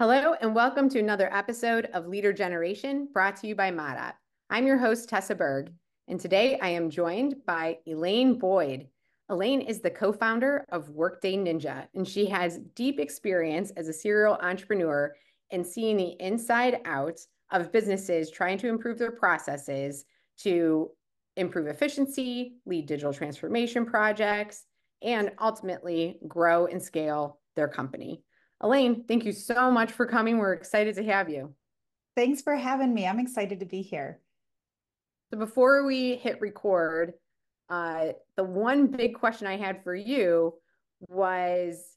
Hello, and welcome to another episode of Leader Generation brought to you by Mada. I'm your host, Tessa Berg, and today I am joined by Elaine Boyd. Elaine is the co founder of Workday Ninja, and she has deep experience as a serial entrepreneur and seeing the inside out of businesses trying to improve their processes to improve efficiency, lead digital transformation projects, and ultimately grow and scale their company. Elaine, thank you so much for coming. We're excited to have you. Thanks for having me. I'm excited to be here. So before we hit record, uh, the one big question I had for you was,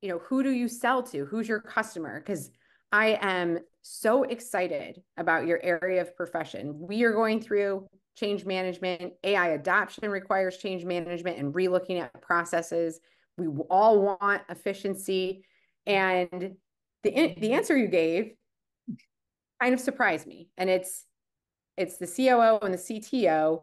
you know, who do you sell to? Who's your customer? Because I am so excited about your area of profession. We are going through change management. AI adoption requires change management and relooking at processes. We all want efficiency. And the the answer you gave kind of surprised me. And it's it's the COO and the CTO.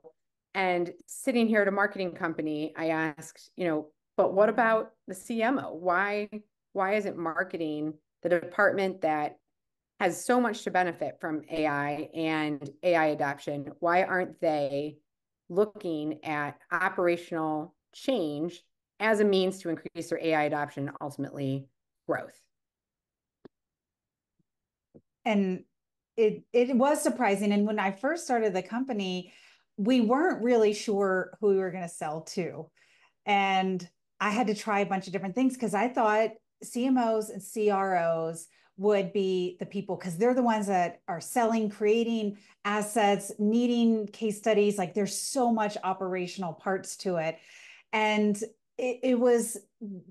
And sitting here at a marketing company, I asked, you know, but what about the CMO? Why why isn't marketing the department that has so much to benefit from AI and AI adoption? Why aren't they looking at operational change as a means to increase their AI adoption, ultimately growth. And it it was surprising. And when I first started the company, we weren't really sure who we were going to sell to. And I had to try a bunch of different things because I thought CMOs and CROs would be the people because they're the ones that are selling, creating assets, needing case studies. Like there's so much operational parts to it. And it, was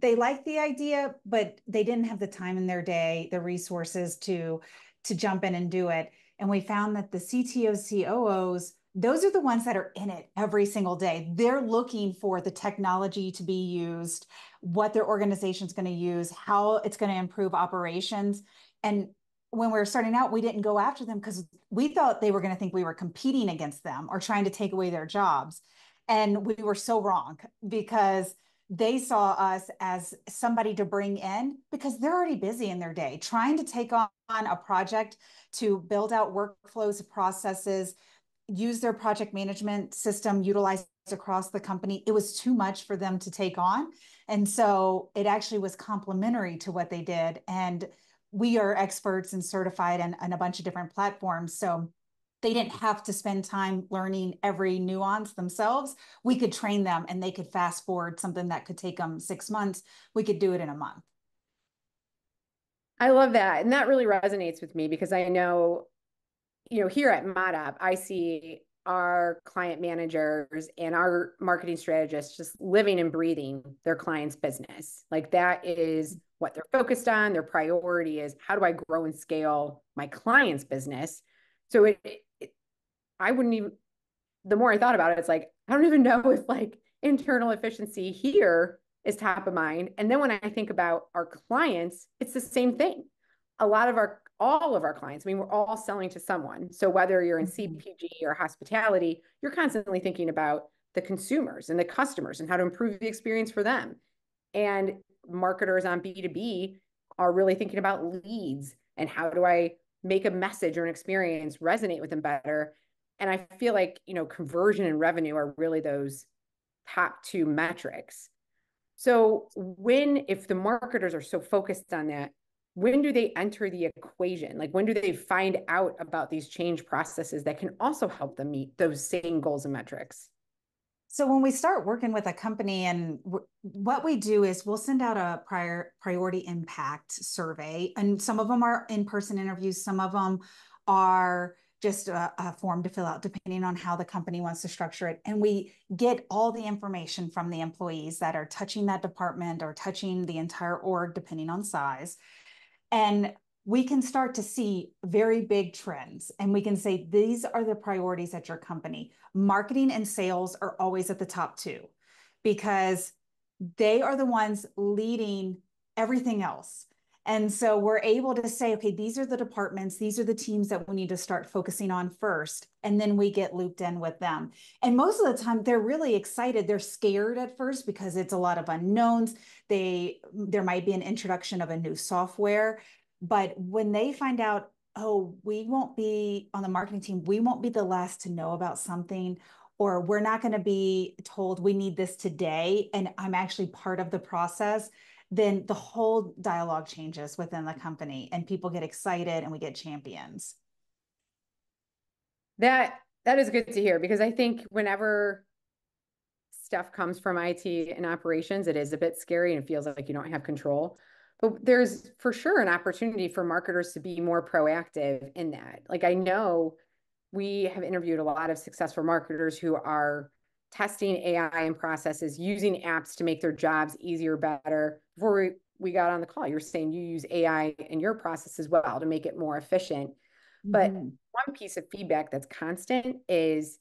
they liked the idea, but they didn't have the time in their day, the resources to to jump in and do it. And we found that the CTOs, COOs, those are the ones that are in it every single day. They're looking for the technology to be used, what their organization's going to use, how it's going to improve operations. And when we were starting out, we didn't go after them because we thought they were going to think we were competing against them or trying to take away their jobs. And we were so wrong because they saw us as somebody to bring in because they're already busy in their day trying to take on a project to build out workflows, processes, use their project management system utilized across the company. It was too much for them to take on. And so it actually was complementary to what they did. And we are experts and certified and, and a bunch of different platforms. So they didn't have to spend time learning every nuance themselves. We could train them and they could fast forward something that could take them six months. We could do it in a month. I love that. And that really resonates with me because I know, you know, here at ModUp, I see our client managers and our marketing strategists just living and breathing their client's business. Like that is what they're focused on. Their priority is how do I grow and scale my client's business? So it, I wouldn't even, the more I thought about it, it's like, I don't even know if like internal efficiency here is top of mind. And then when I think about our clients, it's the same thing. A lot of our, all of our clients, I mean, we're all selling to someone. So whether you're in mm-hmm. CPG or hospitality, you're constantly thinking about the consumers and the customers and how to improve the experience for them. And marketers on B2B are really thinking about leads and how do I make a message or an experience resonate with them better and I feel like, you know, conversion and revenue are really those top two metrics. So when, if the marketers are so focused on that, when do they enter the equation? Like when do they find out about these change processes that can also help them meet those same goals and metrics? So when we start working with a company and w- what we do is we'll send out a prior priority impact survey and some of them are in person interviews, some of them are just a, uh, a, form to fill out depending on how the company wants to structure it. And we get all the information from the employees that are touching that department or touching the entire org, depending on size. And we can start to see very big trends and we can say these are the priorities at your company. Marketing and sales are always at the top two because they are the ones leading everything else. And so we're able to say, okay, these are the departments, these are the teams that we need to start focusing on first. And then we get looped in with them. And most of the time they're really excited. They're scared at first because it's a lot of unknowns. They there might be an introduction of a new software. But when they find out, oh, we won't be on the marketing team, we won't be the last to know about something, or we're not going to be told we need this today. And I'm actually part of the process then the whole dialogue changes within the mm. company and people get excited and we get champions. That that is good to hear because I think whenever stuff comes from IT and operations, it is a bit scary and it feels like you don't have control. But there's for sure an opportunity for marketers to be more proactive in that. Like I know we have interviewed a lot of successful marketers who are testing AI and processes, using apps to make their jobs easier, better. Before we, we got on the call, you're saying you use AI in your process as well to make it more efficient. Mm-hmm. But one piece of feedback that's constant is,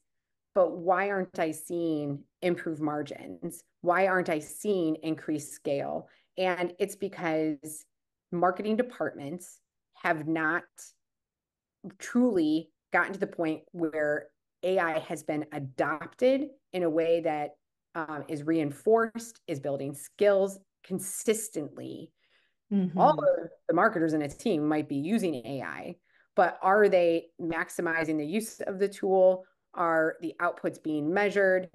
but why aren't I seeing improved margins? Why aren't I seeing increased scale? And it's because marketing departments have not truly gotten to the point where AI has been adopted in a way that um, is reinforced, is building skills consistently. Mm-hmm. All of the marketers in a team might be using AI, but are they maximizing the use of the tool? Are the outputs being measured?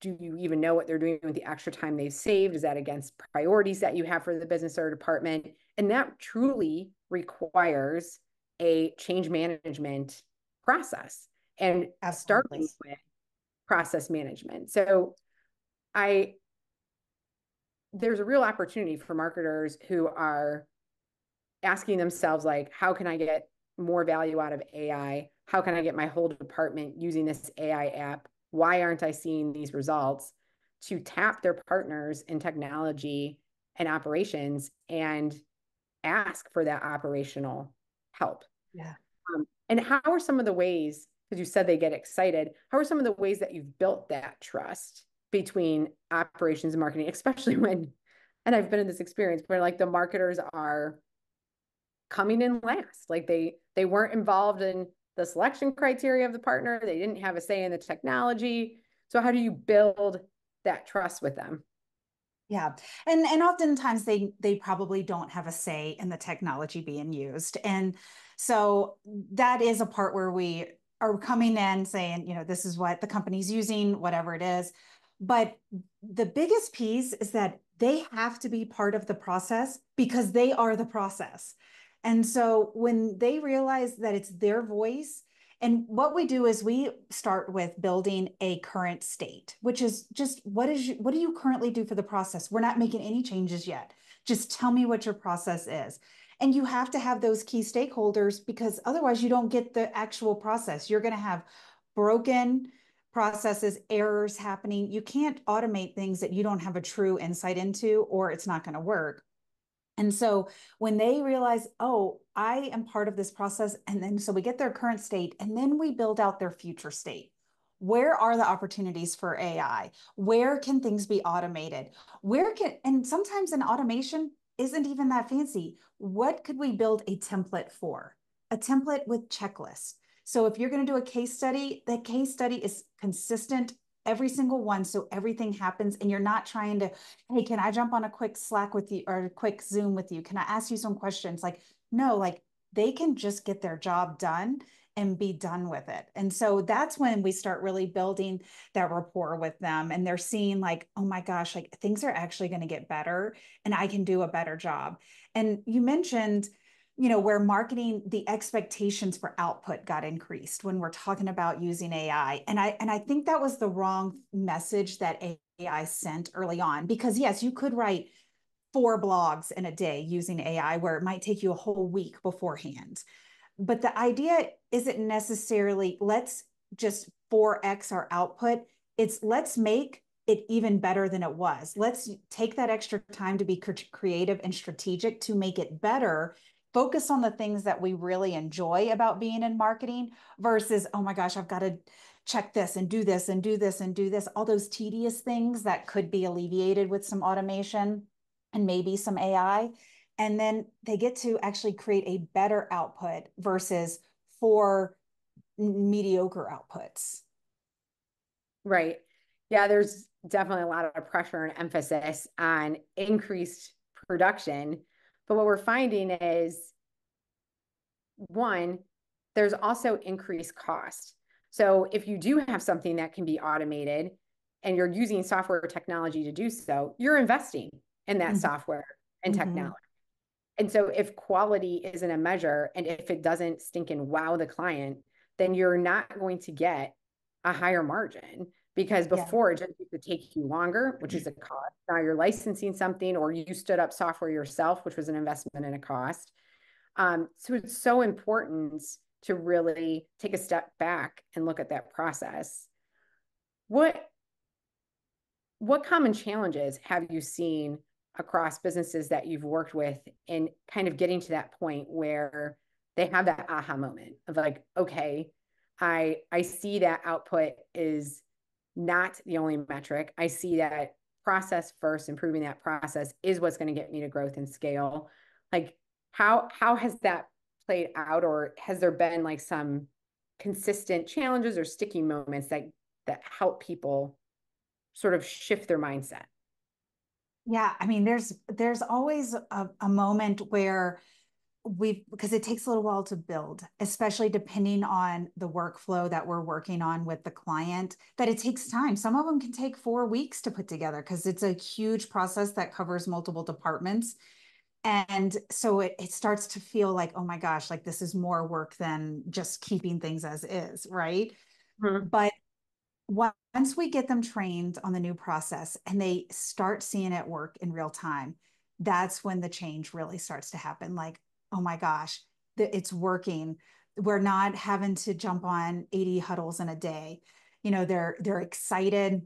Do you even know what they're doing with the extra time they've saved? Is that against priorities that you have for the business or department? And that truly requires a change management process and Absolutely. starting with process management. So I there's a real opportunity for marketers who are asking themselves like how can I get more value out of AI? How can I get my whole department using this AI app? Why aren't I seeing these results? To tap their partners in technology and operations and ask for that operational help. Yeah. Um, and how are some of the ways because you said they get excited. How are some of the ways that you've built that trust between operations and marketing, especially when, and I've been in this experience where like the marketers are coming in last, like they they weren't involved in the selection criteria of the partner, they didn't have a say in the technology. So how do you build that trust with them? Yeah. And and oftentimes they they probably don't have a say in the technology being used. And so that is a part where we are coming in saying, you know, this is what the company's using, whatever it is. But the biggest piece is that they have to be part of the process because they are the process. And so when they realize that it's their voice, and what we do is we start with building a current state, which is just what is you, what do you currently do for the process? We're not making any changes yet. Just tell me what your process is. And you have to have those key stakeholders because otherwise you don't get the actual process. You're going to have broken processes, errors happening. You can't automate things that you don't have a true insight into, or it's not going to work. And so when they realize, oh, I am part of this process, and then so we get their current state, and then we build out their future state. Where are the opportunities for AI? Where can things be automated? Where can, and sometimes in automation, isn't even that fancy. What could we build a template for? A template with checklists. So if you're going to do a case study, the case study is consistent every single one. So everything happens and you're not trying to, hey, can I jump on a quick Slack with you or a quick Zoom with you? Can I ask you some questions? Like, no, like they can just get their job done and be done with it. And so that's when we start really building that rapport with them. And they're seeing, like, oh my gosh, like things are actually going to get better and I can do a better job. And you mentioned, you know, where marketing, the expectations for output got increased when we're talking about using AI. And I and I think that was the wrong message that AI sent early on because yes, you could write four blogs in a day using AI where it might take you a whole week beforehand but the idea isn't necessarily let's just 4x our output. It's let's make it even better than it was. Let's take that extra time to be creative and strategic to make it better. Focus on the things that we really enjoy about being in marketing versus, oh my gosh, I've got to check this and do this and do this and do this. All those tedious things that could be alleviated with some automation and maybe some AI and then they get to actually create a better output versus four mediocre outputs. Right. Yeah, there's definitely a lot of pressure and emphasis on increased production. But what we're finding is one, there's also increased cost. So if you do have something that can be automated and you're using software technology to do so, you're investing in that mm-hmm. software and mm-hmm. technology. And so if quality isn't a measure and if it doesn't stink and wow the client, then you're not going to get a higher margin because before yeah. it just used to take you longer, which is a cost. Now you're licensing something or you stood up software yourself, which was an investment and a cost. Um, so it's so important to really take a step back and look at that process. What what common challenges have you seen across businesses that you've worked with and kind of getting to that point where they have that aha moment of like okay i i see that output is not the only metric i see that process first improving that process is what's going to get me to growth and scale like how how has that played out or has there been like some consistent challenges or sticky moments that that help people sort of shift their mindset yeah, I mean, there's there's always a, a moment where we because it takes a little while to build, especially depending on the workflow that we're working on with the client, that it takes time. Some of them can take four weeks to put together because it's a huge process that covers multiple departments. And so it, it starts to feel like, oh my gosh, like this is more work than just keeping things as is, right? Mm-hmm. But once we get them trained on the new process and they start seeing it work in real time, that's when the change really starts to happen. Like, oh my gosh, it's working. We're not having to jump on 80 huddles in a day. You know, they're they're excited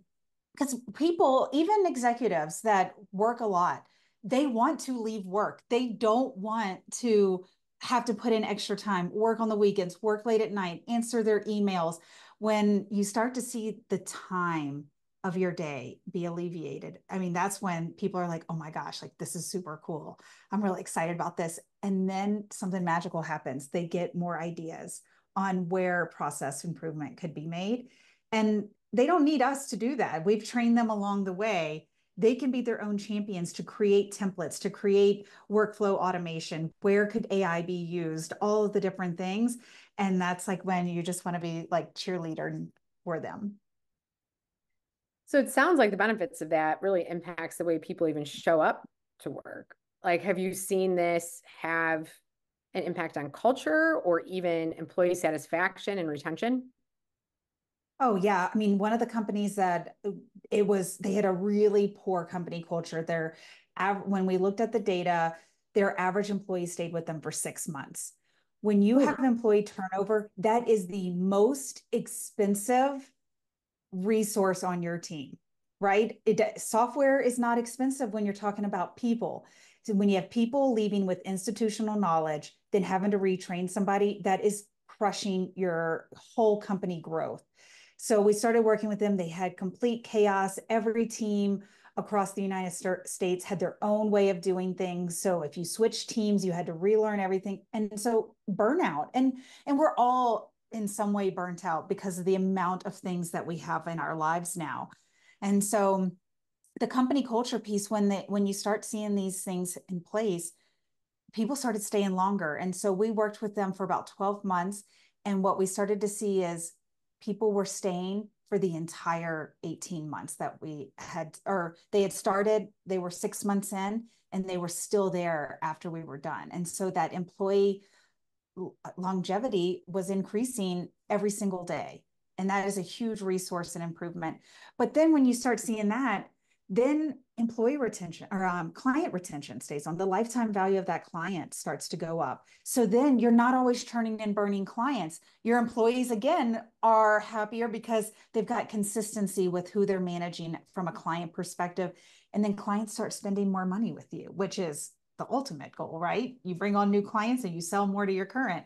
because people, even executives that work a lot, they want to leave work. They don't want to have to put in extra time, work on the weekends, work late at night, answer their emails when you start to see the time of your day be alleviated. I mean, that's when people are like, oh my gosh, like this is super cool. I'm really excited about this. And then something magical happens. They get more ideas on where process improvement could be made. And they don't need us to do that. We've trained them along the way. They can be their own champions to create templates, to create workflow automation. Where could AI be used? All of the different things. And that's like when you just want to be like cheerleader for them. So it sounds like the benefits of that really impacts the way people even show up to work. Like, have you seen this have an impact on culture or even employee satisfaction and retention? Oh, yeah. I mean, one of the companies that uh, it was, they had a really poor company culture. Their, when we looked at the data, their average employee stayed with them for six months when you hmm. have employee turnover, that is the most expensive resource on your team, right? It, software is not expensive when you're talking about people. So when you have people leaving with institutional knowledge, then having to retrain somebody, that is crushing your whole company growth. So we started working with them. They had complete chaos. Every team across the United States had their own way of doing things. So if you switch teams, you had to relearn everything. And so burnout and and we're all in some way burnt out because of the amount of things that we have in our lives now. And so the company culture piece when the when you start seeing these things in place, people started staying longer. And so we worked with them for about 12 months and what we started to see is people were staying for the entire 18 months that we had, or they had started, they were six months in, and they were still there after we were done. And so that employee longevity was increasing every single day. And that is a huge resource and improvement. But then when you start seeing that, then employee retention or um, client retention stays on the lifetime value of that client starts to go up so then you're not always churning and burning clients your employees again are happier because they've got consistency with who they're managing from a client perspective and then clients start spending more money with you which is the ultimate goal right you bring on new clients and you sell more to your current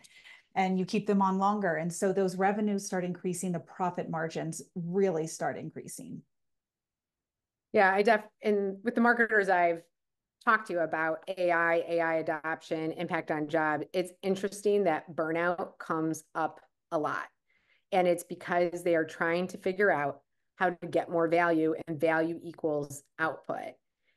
and you keep them on longer and so those revenues start increasing the profit margins really start increasing yeah, I def and with the marketers I've talked to about AI, AI adoption, impact on job, it's interesting that burnout comes up a lot. And it's because they are trying to figure out how to get more value and value equals output.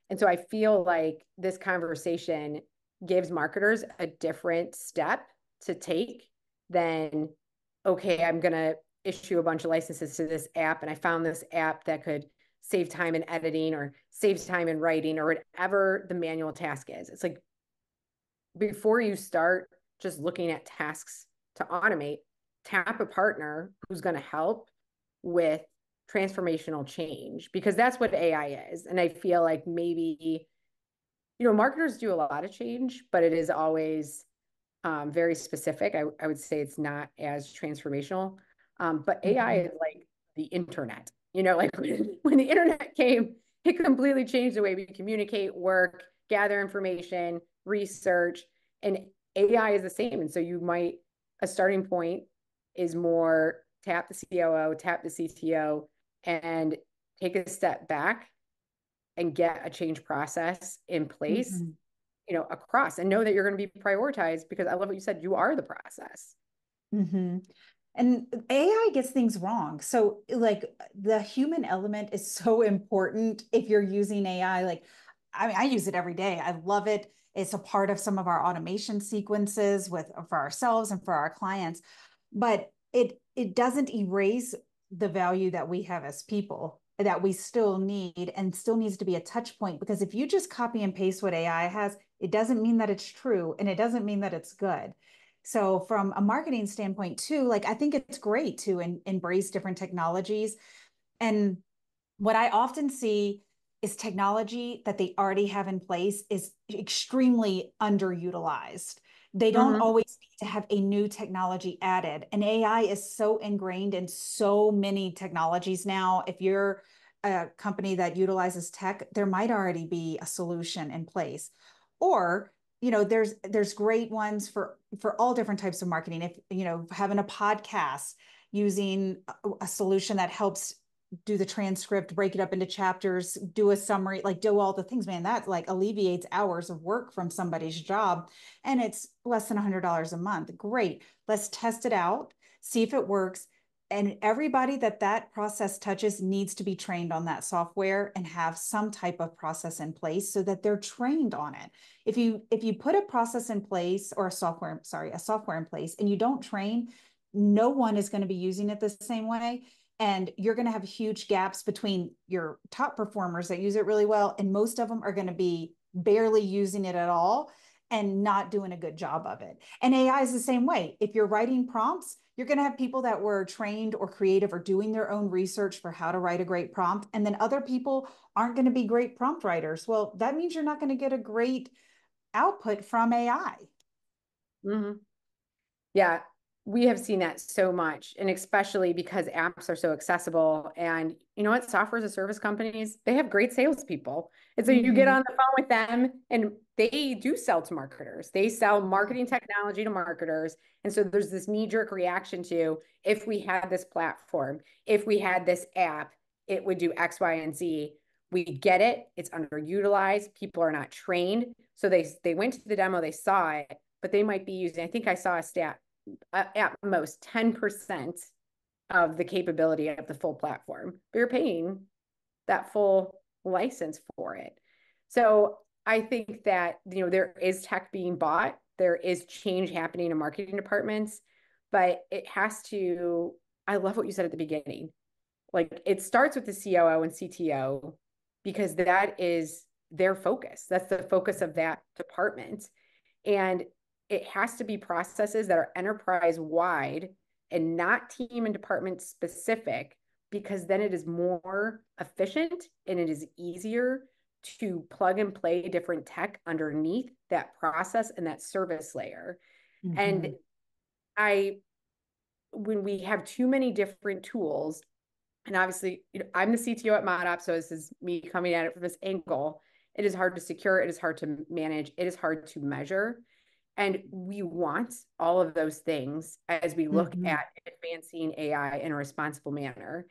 And so I feel like this conversation gives marketers a different step to take than, okay, I'm going to issue a bunch of licenses to this app and I found this app that could save time in editing or save time in writing or whatever the manual task is. It's like before you start just looking at tasks to automate, tap a partner who's going to help with transformational change because that's what AI is. And I feel like maybe, you know, marketers do a lot of change, but it is always um, very specific. I, I, would say it's not as transformational. Um, but AI mm-hmm. is like the internet. You know, like when the internet came, it completely changed the way we communicate, work, gather information, research, and AI is the same. And so you might, a starting point is more tap the COO, tap the CTO, and take a step back and get a change process in place, mm-hmm. you know, across and know that you're going to be prioritized because I love what you said, you are the process. Mm-hmm and AI gets things wrong. So, like, the human element is so important if you're using AI. Like, I mean, I use it every day. I love it. It's a part of some of our automation sequences with for ourselves and for our clients, but it it doesn't erase the value that we have as people that we still need and still needs to be a touch point because if you just copy and paste what AI has, it doesn't mean that it's true and it doesn't mean that it's good. So from a marketing standpoint too, like I think it's great to in, embrace different technologies. And what I often see is technology that they already have in place is extremely underutilized. They don't mm-hmm. always need to have a new technology added. And AI is so ingrained in so many technologies now. If you're a company that utilizes tech, there might already be a solution in place. Or you know there's there's great ones for for all different types of marketing if you know having a podcast using a, solution that helps do the transcript break it up into chapters do a summary like do all the things man that like alleviates hours of work from somebody's job and it's less than $100 a month great let's test it out see if it works and everybody that that process touches needs to be trained on that software and have some type of process in place so that they're trained on it if you if you put a process in place or a software sorry a software in place and you don't train no one is going to be using it the same way and you're going to have huge gaps between your top performers that use it really well and most of them are going to be barely using it at all and not doing a good job of it. And AI is the same way. If you're writing prompts, you're going to have people that were trained or creative or doing their own research for how to write a great prompt. And then other people aren't going to be great prompt writers. Well, that means you're not going to get a great output from AI. Mm-hmm. Yeah, we have seen that so much. And especially because apps are so accessible. And you know what? Software as a service companies, they have great salespeople. And so mm-hmm. you get mm-hmm. on the phone with them and they do sell to marketers. They sell marketing mm-hmm. technology to marketers. And so there's this knee jerk reaction to if we had this platform, if we had this app, it would do X, Y, and Z. We get it. It's underutilized. People are not trained. So they they went to the demo, they saw it, but they might be using, I think I saw a stat uh, at most 10% of the capability of the full platform. But you're paying that full license for it. So I think that you know there is tech being bought, there is change happening in marketing departments, but it has to. I love what you said at the beginning. Like it starts with the COO and CTO because that is their focus. That's the focus of that department. And it has to be processes that are enterprise wide and not team and department specific because then it is more efficient and it is easier to plug and play different tech underneath that process and that service layer. Mm-hmm. And I, when we have too many different tools, and obviously, you know, I'm the CTO at ModOp, so this is me coming at it from this angle. It is hard to secure, it is hard to manage, it is hard to measure. And we want all of those things as we look mm-hmm. at advancing AI in a responsible manner.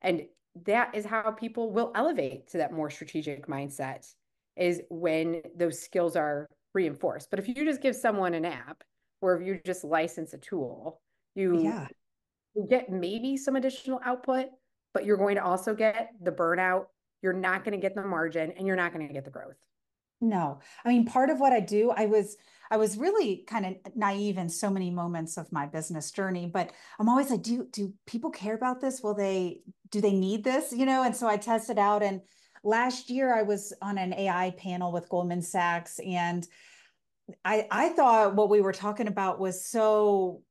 And that is how people will elevate to that more strategic mindset is when those skills are reinforced. But if you just give someone an app or if you just license a tool, you yeah. get maybe some additional output, but you're going to also get the burnout. You're not going to get the margin and you're not going to get the growth. No. I mean, part of what I do, I was I was really kind of naive in so many moments of my business journey, but I'm always like, do do people care about this? Will they do they need this? You know, and so I tested out and last year I was on an AI panel with Goldman Sachs and I I thought what we were talking about was so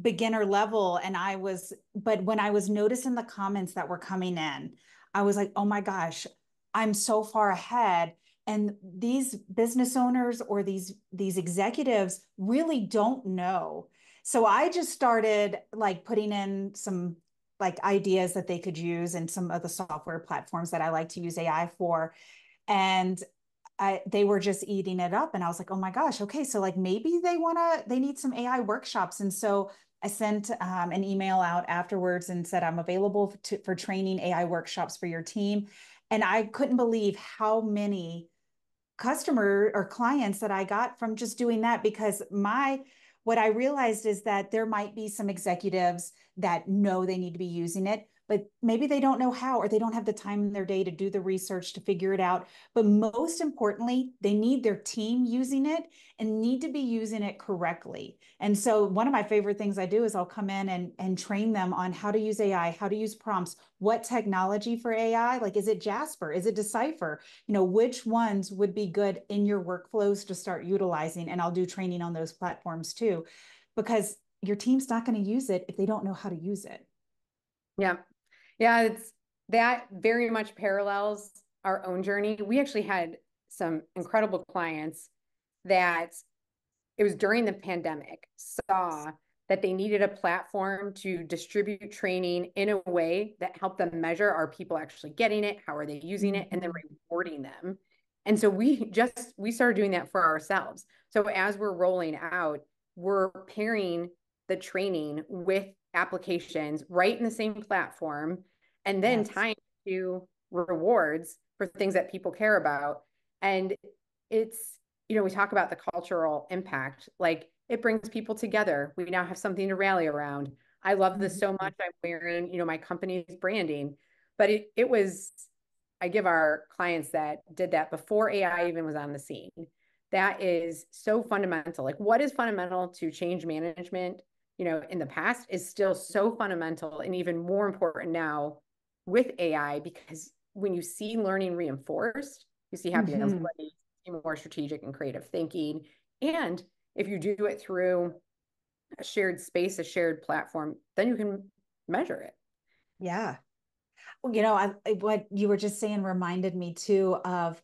beginner level and I was but when I was noticing the comments that were coming in, I was like, "Oh my gosh, I'm so far ahead." and these business owners or these these executives really don't know so i just started like putting in some like ideas that they could use and some of the software platforms that i like to use ai for and I, they were just eating it up and i was like oh my gosh okay so like maybe they want to they need some ai workshops and so i sent um, an email out afterwards and said i'm available to, for training ai workshops for your team and i couldn't believe how many customer or clients that I got from just doing that because my what I realized is that there might be some executives that know they need to be using it, but maybe they don't know how or they don't have the time in their day to do the research to figure it out. But most importantly, they need their team using it and need to be using it correctly. And so one of my favorite things I do is I'll come in and, and train them on how to use AI, how to use prompts, what technology for AI, like is it Jasper, is it Decipher, you know, which ones would be good in your workflows to start utilizing. And I'll do training on those platforms too, because your team's not going to use it if they don't know how to use it. Yeah, yeah, it's that very much parallels our own journey. We actually had some incredible clients that it was during the pandemic saw that they needed a platform to distribute training in a way that helped them measure are people actually getting it how are they using it and then mm-hmm. rewarding them and so we just we started doing that for ourselves so as we're rolling out we're pairing the training with applications right in the same platform and then yes. tying to rewards for things that people care about. And it's, you know, we talk about the cultural impact, like it brings people together. We now have something to rally around. I love this mm-hmm. so much. I'm wearing, you know, my company's branding. But it it was, I give our clients that did that before AI even was on the scene. That is so fundamental. Like what is fundamental to change management you know, in the past is still so fundamental and even more important now with AI because when you see learning reinforced, you see happy mm-hmm. more strategic and creative thinking. And if you do it through a shared space, a shared platform, then you can measure it. Yeah. Well, you know, I, what you were just saying reminded me too of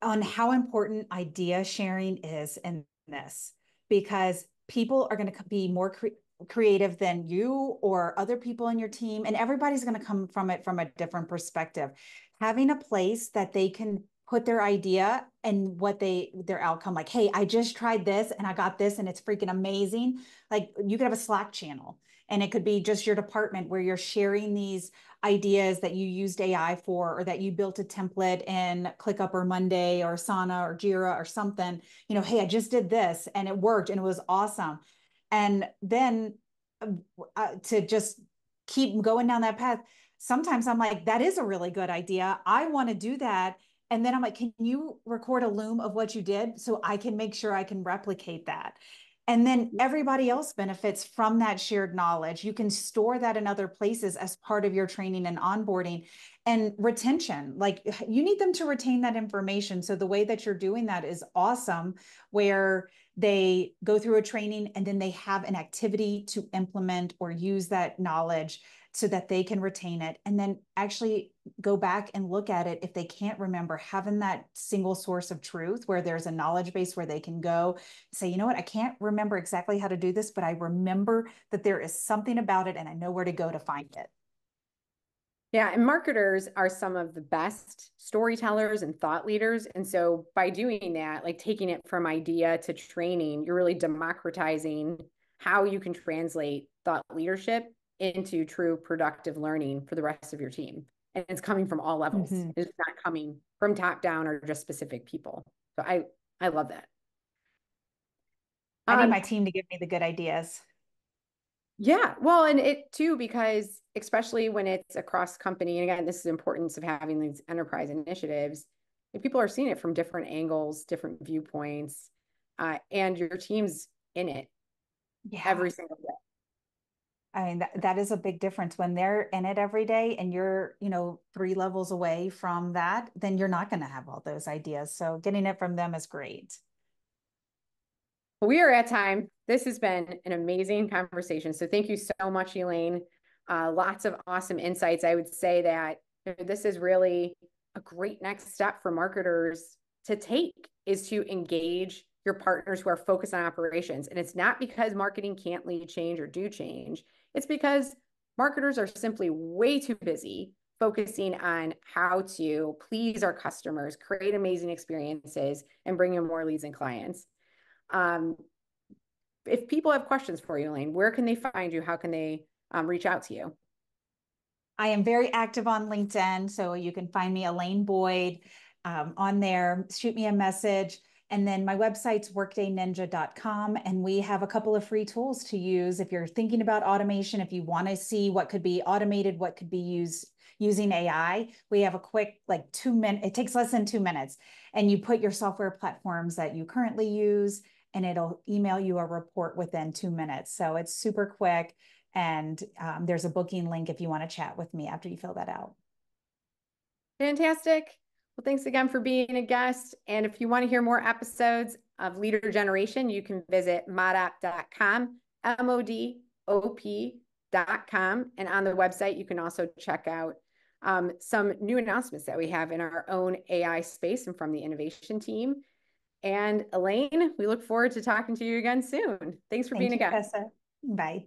on how important idea sharing is in this because people are going to be more cre creative than you or other people in your team, and everybody's going to come from it from a different perspective. Having a place that they can put their idea and what they their outcome like hey i just tried this and i got this and it's freaking amazing like you could have a slack channel and it could be just your department where you're sharing these ideas that you used AI for, or that you built a template in ClickUp or Monday or Asana or Jira or something. You know, hey, I just did this and it worked and it was awesome. And then um, uh, to just keep going down that path, sometimes I'm like, that is a really good idea. I want to do that. And then I'm like, can you record a loom of what you did so I can make sure I can replicate that? And then everybody else benefits from that shared knowledge. You can store that in other places as part of your training and onboarding and retention. Like you need them to retain that information. So the way that you're doing that is awesome, where they go through a training and then they have an activity to implement or use that knowledge so that they can retain it. And then actually go back and look at it if they can't remember having that single source of truth where there's a knowledge base where they can go say you know what i can't remember exactly how to do this but i remember that there is something about it and i know where to go to find it yeah and marketers are some of the best storytellers and thought leaders and so by doing that like taking it from idea to training you're really democratizing how you can translate thought leadership into true productive learning for the rest of your team and it's coming from all levels. Mm-hmm. It's not coming from top down or just specific people. So I I love that. I um, need my team to give me the good ideas. Yeah, well, and it too because especially when it's across company, and again, this is the importance of having these enterprise initiatives. And people are seeing it from different angles, different viewpoints, uh, and your team's in it yeah. every single day. I mean, that, that is a big difference when they're in it every day and you're, you know, three levels away from that, then you're not going to have all those ideas. So getting it from them is great. We are at time. This has been an amazing conversation. So thank you so much, Elaine. Uh, lots of awesome insights. I would say that this is really a great next step for marketers to take is to engage your partners who are focused on operations. And it's not because marketing can't lead change or do change it's because marketers are simply way too busy focusing on how to please our customers, create amazing experiences, and bring in more leads and clients. Um, if people have questions for you, Elaine, where can they find you? How can they um, reach out to you? I am very active on LinkedIn, so you can find me Elaine Boyd um, on there. Shoot me a message. And then my website's workdayninja.com. And we have a couple of free tools to use if you're thinking about automation, if you want to see what could be automated, what could be used using AI. We have a quick, like two minutes, it takes less than two minutes. And you put your software platforms that you currently use, and it'll email you a report within two minutes. So it's super quick. And um, there's a booking link if you want to chat with me after you fill that out. Fantastic. Well, thanks again for being a guest. And if you want to hear more episodes of Leader Generation, you can visit modapp.com, M O D O P.com. And on the website, you can also check out um, some new announcements that we have in our own AI space and from the innovation team. And Elaine, we look forward to talking to you again soon. Thanks for Thank being you, a guest. Tessa. Bye.